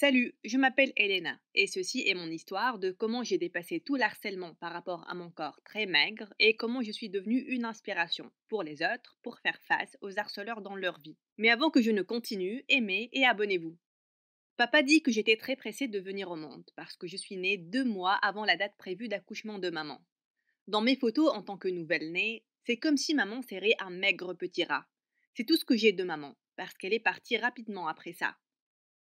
Salut, je m'appelle Elena et ceci est mon histoire de comment j'ai dépassé tout l'harcèlement par rapport à mon corps très maigre et comment je suis devenue une inspiration pour les autres pour faire face aux harceleurs dans leur vie. Mais avant que je ne continue, aimez et abonnez-vous. Papa dit que j'étais très pressée de venir au monde parce que je suis née deux mois avant la date prévue d'accouchement de maman. Dans mes photos en tant que nouvelle-née, c'est comme si maman serrait un maigre petit rat. C'est tout ce que j'ai de maman parce qu'elle est partie rapidement après ça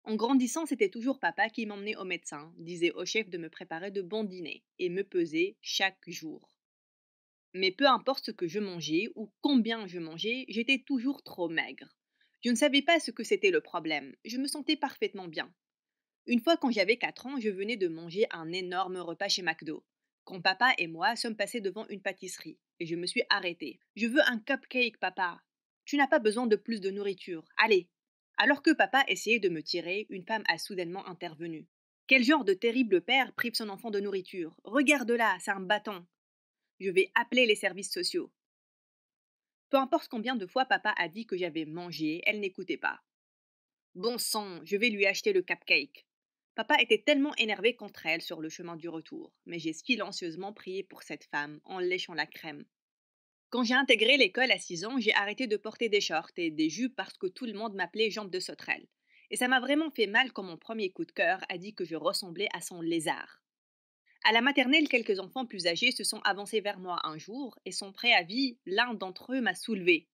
en grandissant, c'était toujours papa qui m'emmenait au médecin, disait au chef de me préparer de bons dîners et me pesait chaque jour. Mais peu importe ce que je mangeais ou combien je mangeais, j'étais toujours trop maigre. Je ne savais pas ce que c'était le problème, je me sentais parfaitement bien. Une fois quand j'avais 4 ans, je venais de manger un énorme repas chez McDo, quand papa et moi sommes passés devant une pâtisserie, et je me suis arrêtée. Je veux un cupcake, papa. Tu n'as pas besoin de plus de nourriture. Allez, alors que papa essayait de me tirer, une femme a soudainement intervenu. Quel genre de terrible père prive son enfant de nourriture Regarde-la, c'est un bâton. Je vais appeler les services sociaux. Peu importe combien de fois papa a dit que j'avais mangé, elle n'écoutait pas. Bon sang, je vais lui acheter le cupcake. Papa était tellement énervé contre elle sur le chemin du retour, mais j'ai silencieusement prié pour cette femme en léchant la crème. Quand j'ai intégré l'école à 6 ans, j'ai arrêté de porter des shorts et des jupes parce que tout le monde m'appelait jambe de sauterelle. Et ça m'a vraiment fait mal quand mon premier coup de cœur a dit que je ressemblais à son lézard. À la maternelle, quelques enfants plus âgés se sont avancés vers moi un jour et à préavis, l'un d'entre eux m'a soulevé.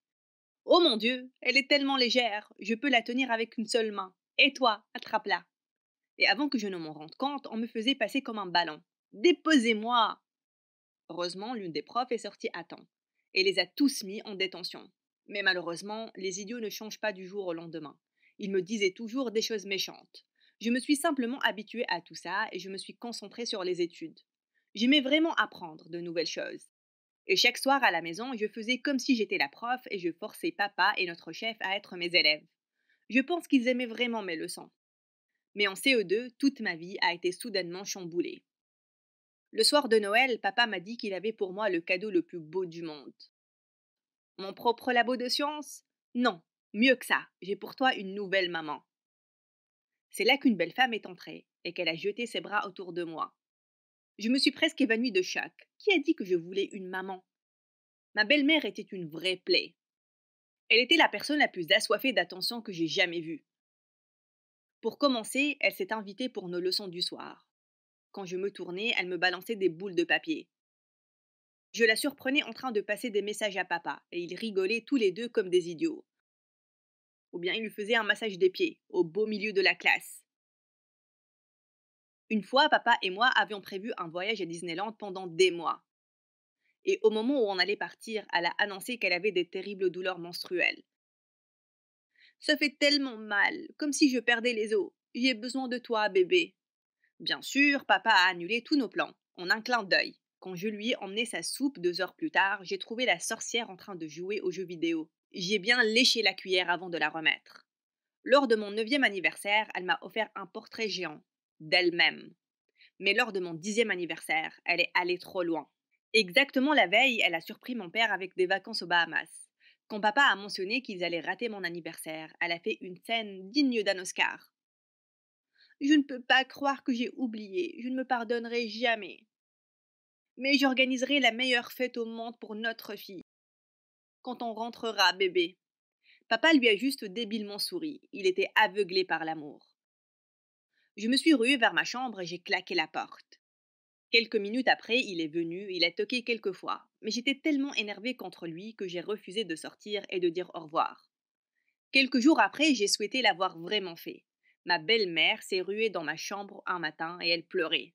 Oh mon Dieu, elle est tellement légère, je peux la tenir avec une seule main. Et toi, attrape-la. Et avant que je ne m'en rende compte, on me faisait passer comme un ballon. Déposez-moi Heureusement, l'une des profs est sortie à temps et les a tous mis en détention. Mais malheureusement, les idiots ne changent pas du jour au lendemain. Ils me disaient toujours des choses méchantes. Je me suis simplement habituée à tout ça et je me suis concentrée sur les études. J'aimais vraiment apprendre de nouvelles choses. Et chaque soir à la maison, je faisais comme si j'étais la prof et je forçais papa et notre chef à être mes élèves. Je pense qu'ils aimaient vraiment mes leçons. Mais en CE2, toute ma vie a été soudainement chamboulée. Le soir de Noël, papa m'a dit qu'il avait pour moi le cadeau le plus beau du monde. Mon propre labo de science Non, mieux que ça, j'ai pour toi une nouvelle maman. C'est là qu'une belle femme est entrée et qu'elle a jeté ses bras autour de moi. Je me suis presque évanouie de choc. Qui a dit que je voulais une maman Ma belle-mère était une vraie plaie. Elle était la personne la plus assoiffée d'attention que j'ai jamais vue. Pour commencer, elle s'est invitée pour nos leçons du soir. Quand je me tournais, elle me balançait des boules de papier. Je la surprenais en train de passer des messages à papa, et ils rigolaient tous les deux comme des idiots. Ou bien ils lui faisaient un massage des pieds, au beau milieu de la classe. Une fois, papa et moi avions prévu un voyage à Disneyland pendant des mois. Et au moment où on allait partir, elle a annoncé qu'elle avait des terribles douleurs menstruelles. Ça fait tellement mal, comme si je perdais les os. J'ai besoin de toi, bébé. Bien sûr, papa a annulé tous nos plans, en un clin d'œil. Quand je lui ai emmené sa soupe deux heures plus tard, j'ai trouvé la sorcière en train de jouer aux jeux vidéo. J'ai bien léché la cuillère avant de la remettre. Lors de mon neuvième anniversaire, elle m'a offert un portrait géant, d'elle-même. Mais lors de mon dixième anniversaire, elle est allée trop loin. Exactement la veille, elle a surpris mon père avec des vacances aux Bahamas. Quand papa a mentionné qu'ils allaient rater mon anniversaire, elle a fait une scène digne d'un Oscar. Je ne peux pas croire que j'ai oublié, je ne me pardonnerai jamais. Mais j'organiserai la meilleure fête au monde pour notre fille. Quand on rentrera, bébé. Papa lui a juste débilement souri, il était aveuglé par l'amour. Je me suis ruée vers ma chambre et j'ai claqué la porte. Quelques minutes après, il est venu, il a toqué quelques fois, mais j'étais tellement énervée contre lui que j'ai refusé de sortir et de dire au revoir. Quelques jours après, j'ai souhaité l'avoir vraiment fait. Ma belle-mère s'est ruée dans ma chambre un matin et elle pleurait.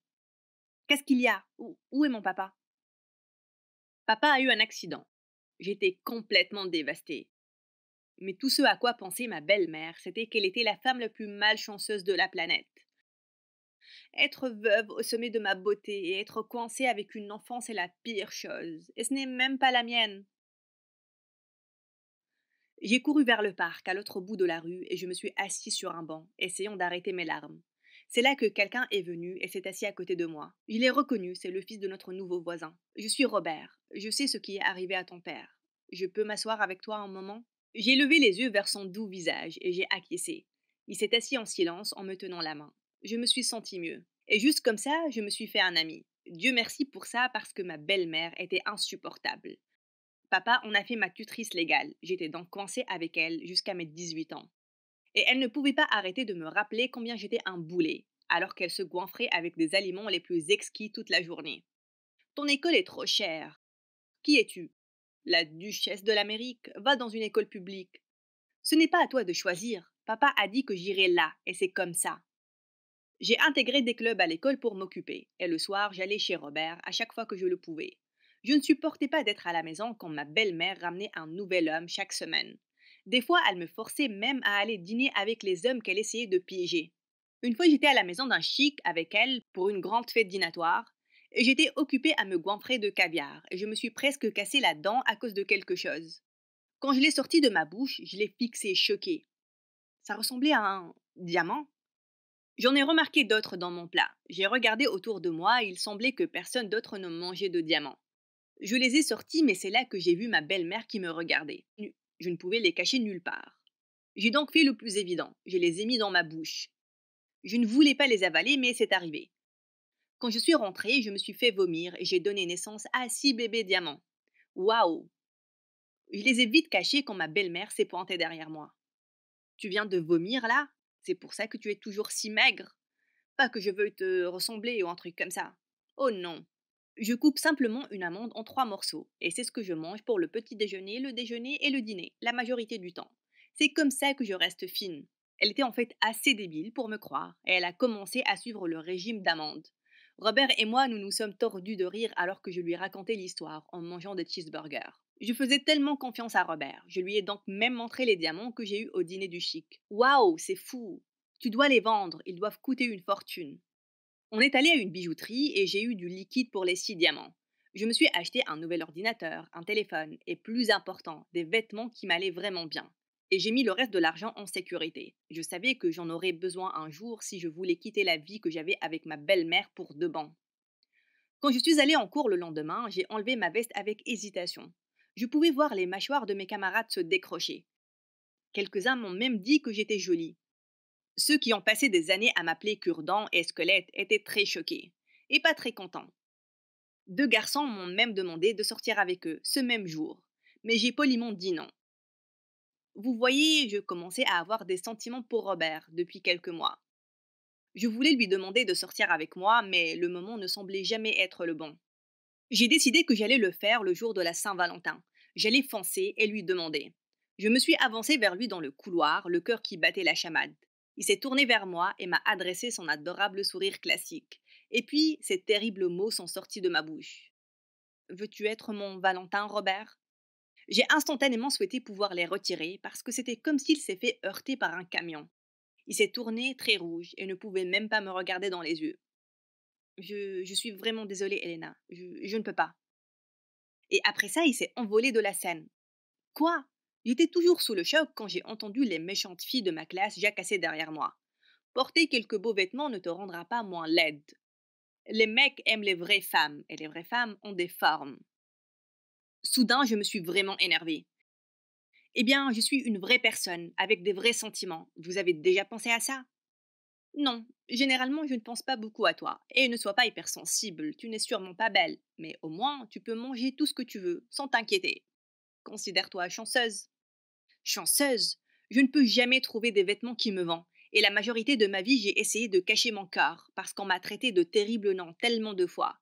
Qu'est-ce qu'il y a où, est mon papa Papa a eu un accident. J'étais complètement dévastée. Mais tout ce à quoi pensait ma belle-mère, c'était qu'elle était la femme la plus malchanceuse de la planète. Être veuve au sommet de ma beauté et être coincée avec une enfance est la pire chose, et ce n'est même pas la mienne. J'ai couru vers le parc, à l'autre bout de la rue, et je me suis assis sur un banc, essayant d'arrêter mes larmes. C'est là que quelqu'un est venu et s'est assis à côté de moi. Il est reconnu, c'est le fils de notre nouveau voisin. Je suis Robert. Je sais ce qui est arrivé à ton père. Je peux m'asseoir avec toi un moment J'ai levé les yeux vers son doux visage et j'ai acquiescé. Il s'est assis en silence en me tenant la main. Je me suis senti mieux. Et juste comme ça, je me suis fait un ami. Dieu merci pour ça parce que ma belle-mère était insupportable. Papa en a fait ma tutrice légale. J'étais donc coincée avec elle jusqu'à mes 18 ans. Et elle ne pouvait pas arrêter de me rappeler combien j'étais un boulet, alors qu'elle se goinfrait avec des aliments les plus exquis toute la journée. Ton école est trop chère. Qui es-tu La duchesse de l'Amérique va dans une école publique. Ce n'est pas à toi de choisir. Papa a dit que j'irai là, et c'est comme ça. J'ai intégré des clubs à l'école pour m'occuper, et le soir j'allais chez Robert à chaque fois que je le pouvais. Je ne supportais pas d'être à la maison quand ma belle-mère ramenait un nouvel homme chaque semaine. Des fois, elle me forçait même à aller dîner avec les hommes qu'elle essayait de piéger. Une fois, j'étais à la maison d'un chic avec elle pour une grande fête dînatoire, et j'étais occupée à me goinfrer de caviar, et je me suis presque cassé la dent à cause de quelque chose. Quand je l'ai sorti de ma bouche, je l'ai fixé, choqué. Ça ressemblait à un diamant. J'en ai remarqué d'autres dans mon plat. J'ai regardé autour de moi et il semblait que personne d'autre ne mangeait de diamants. Je les ai sortis, mais c'est là que j'ai vu ma belle-mère qui me regardait. Je ne pouvais les cacher nulle part. J'ai donc fait le plus évident, je les ai mis dans ma bouche. Je ne voulais pas les avaler, mais c'est arrivé. Quand je suis rentrée, je me suis fait vomir et j'ai donné naissance à six bébés diamants. Waouh Je les ai vite cachés quand ma belle-mère s'est pointée derrière moi. Tu viens de vomir là C'est pour ça que tu es toujours si maigre Pas que je veux te ressembler ou un truc comme ça. Oh non, je coupe simplement une amande en trois morceaux, et c'est ce que je mange pour le petit déjeuner, le déjeuner et le dîner, la majorité du temps. C'est comme ça que je reste fine. Elle était en fait assez débile pour me croire, et elle a commencé à suivre le régime d'amande. Robert et moi, nous nous sommes tordus de rire alors que je lui racontais l'histoire en mangeant des cheeseburgers. Je faisais tellement confiance à Robert, je lui ai donc même montré les diamants que j'ai eus au dîner du chic. Waouh, c'est fou Tu dois les vendre, ils doivent coûter une fortune. On est allé à une bijouterie et j'ai eu du liquide pour les six diamants. Je me suis acheté un nouvel ordinateur, un téléphone et plus important, des vêtements qui m'allaient vraiment bien. Et j'ai mis le reste de l'argent en sécurité. Je savais que j'en aurais besoin un jour si je voulais quitter la vie que j'avais avec ma belle-mère pour deux bancs. Quand je suis allée en cours le lendemain, j'ai enlevé ma veste avec hésitation. Je pouvais voir les mâchoires de mes camarades se décrocher. Quelques-uns m'ont même dit que j'étais jolie. Ceux qui ont passé des années à m'appeler cure-dents et squelette étaient très choqués, et pas très contents. Deux garçons m'ont même demandé de sortir avec eux ce même jour, mais j'ai poliment dit non. Vous voyez, je commençais à avoir des sentiments pour Robert depuis quelques mois. Je voulais lui demander de sortir avec moi, mais le moment ne semblait jamais être le bon. J'ai décidé que j'allais le faire le jour de la Saint-Valentin. J'allais foncer et lui demander. Je me suis avancé vers lui dans le couloir, le cœur qui battait la chamade. Il s'est tourné vers moi et m'a adressé son adorable sourire classique. Et puis, ces terribles mots sont sortis de ma bouche. Veux-tu être mon Valentin, Robert J'ai instantanément souhaité pouvoir les retirer parce que c'était comme s'il s'est fait heurter par un camion. Il s'est tourné très rouge et ne pouvait même pas me regarder dans les yeux. Je, suis vraiment désolée, Elena. je ne peux pas. Et après ça, il s'est envolé de la scène. Quoi J'étais toujours sous le choc quand j'ai entendu les méchantes filles de ma classe jacasser derrière moi. Porter quelques beaux vêtements ne te rendra pas moins laide. Les mecs aiment les vraies femmes, et les vraies femmes ont des formes. Soudain, je me suis vraiment énervée. Eh bien, je suis une vraie personne, avec des vrais sentiments. Vous avez déjà pensé à ça Non, généralement, je ne pense pas beaucoup à toi, et ne sois pas hypersensible, tu n'es sûrement pas belle, mais au moins, tu peux manger tout ce que tu veux, sans t'inquiéter. Considère-toi chanceuse. Chanceuse, je ne peux jamais trouver des vêtements qui me vont. Et la majorité de ma vie, j'ai essayé de cacher mon corps, parce qu'on m'a traité de terrible noms tellement de fois.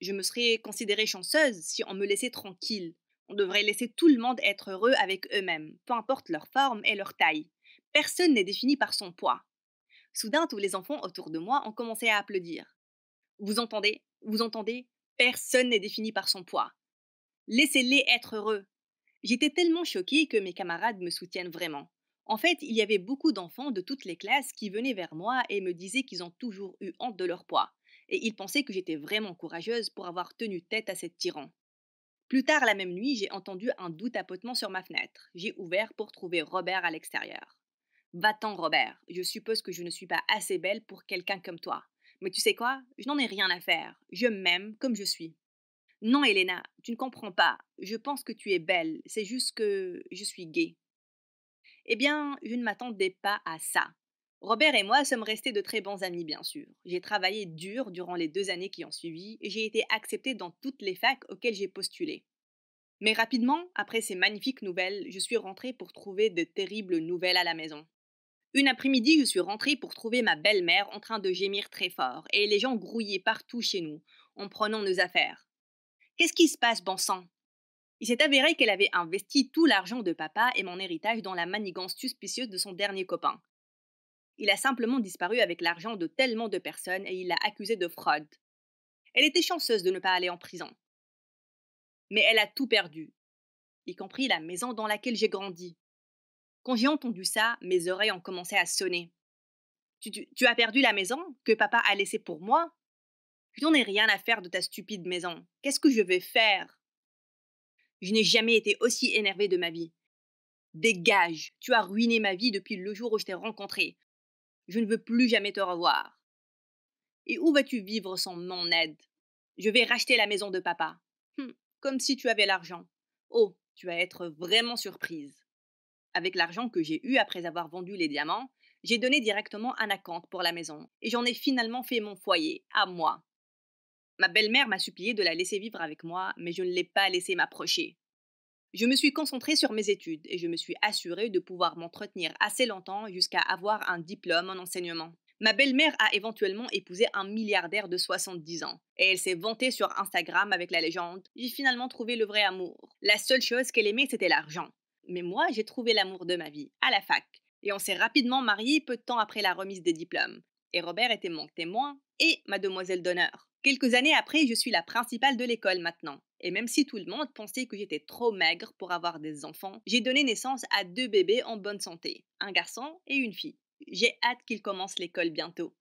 Je me serais considérée chanceuse si on me laissait tranquille. On devrait laisser tout le monde être heureux avec eux-mêmes, peu importe leur forme et leur taille. Personne n'est défini par son poids. Soudain, tous les enfants autour de moi ont commencé à applaudir. Vous entendez Vous entendez Personne n'est défini par son poids. Laissez-les être heureux. J'étais tellement choquée que mes camarades me soutiennent vraiment. En fait, il y avait beaucoup d'enfants de toutes les classes qui venaient vers moi et me disaient qu'ils ont toujours eu honte de leur poids, et ils pensaient que j'étais vraiment courageuse pour avoir tenu tête à cet tyran. Plus tard la même nuit, j'ai entendu un doux tapotement sur ma fenêtre. J'ai ouvert pour trouver Robert à l'extérieur. Va-t'en, Robert, je suppose que je ne suis pas assez belle pour quelqu'un comme toi. Mais tu sais quoi Je n'en ai rien à faire. Je m'aime comme je suis. Non, Elena, tu ne comprends pas. Je pense que tu es belle. C'est juste que je suis gay. Eh bien, je ne m'attendais pas à ça. Robert et moi sommes restés de très bons amis, bien sûr. J'ai travaillé dur durant les deux années qui ont suivi et j'ai été acceptée dans toutes les facs auxquelles j'ai postulé. Mais rapidement, après ces magnifiques nouvelles, je suis rentrée pour trouver de terribles nouvelles à la maison. Une après-midi, je suis rentrée pour trouver ma belle-mère en train de gémir très fort et les gens grouillaient partout chez nous, en prenant nos affaires. Qu'est-ce qui se passe, bon Il s'est avéré qu'elle avait investi tout l'argent de papa et mon héritage dans la manigance suspicieuse de son dernier copain. Il a simplement disparu avec l'argent de tellement de personnes et il l'a accusée de fraude. Elle était chanceuse de ne pas aller en prison. Mais elle a tout perdu, y compris la maison dans laquelle j'ai grandi. Quand j'ai entendu ça, mes oreilles ont commencé à sonner. tu, as perdu la maison que papa a laissée pour moi je n'en ai rien à faire de ta stupide maison. Qu'est-ce que je vais faire Je n'ai jamais été aussi énervée de ma vie. Dégage, tu as ruiné ma vie depuis le jour où je t'ai rencontré. Je ne veux plus jamais te revoir. Et où vas-tu vivre sans mon aide Je vais racheter la maison de papa. Hum, comme si tu avais l'argent. Oh, tu vas être vraiment surprise. Avec l'argent que j'ai eu après avoir vendu les diamants, j'ai donné directement un acompte pour la maison et j'en ai finalement fait mon foyer, à moi. Ma belle-mère m'a supplié de la laisser vivre avec moi, mais je ne l'ai pas laissé m'approcher. Je me suis concentrée sur mes études et je me suis assurée de pouvoir m'entretenir assez longtemps jusqu'à avoir un diplôme en enseignement. Ma belle-mère a éventuellement épousé un milliardaire de 70 ans et elle s'est vantée sur Instagram avec la légende J'ai finalement trouvé le vrai amour. La seule chose qu'elle aimait, c'était l'argent. Mais moi, j'ai trouvé l'amour de ma vie, à la fac. Et on s'est rapidement mariés peu de temps après la remise des diplômes. Et Robert était mon témoin et mademoiselle d'honneur. Quelques années après, je suis la principale de l'école maintenant. Et même si tout le monde pensait que j'étais trop maigre pour avoir des enfants, j'ai donné naissance à deux bébés en bonne santé, un garçon et une fille. J'ai hâte qu'ils commencent l'école bientôt.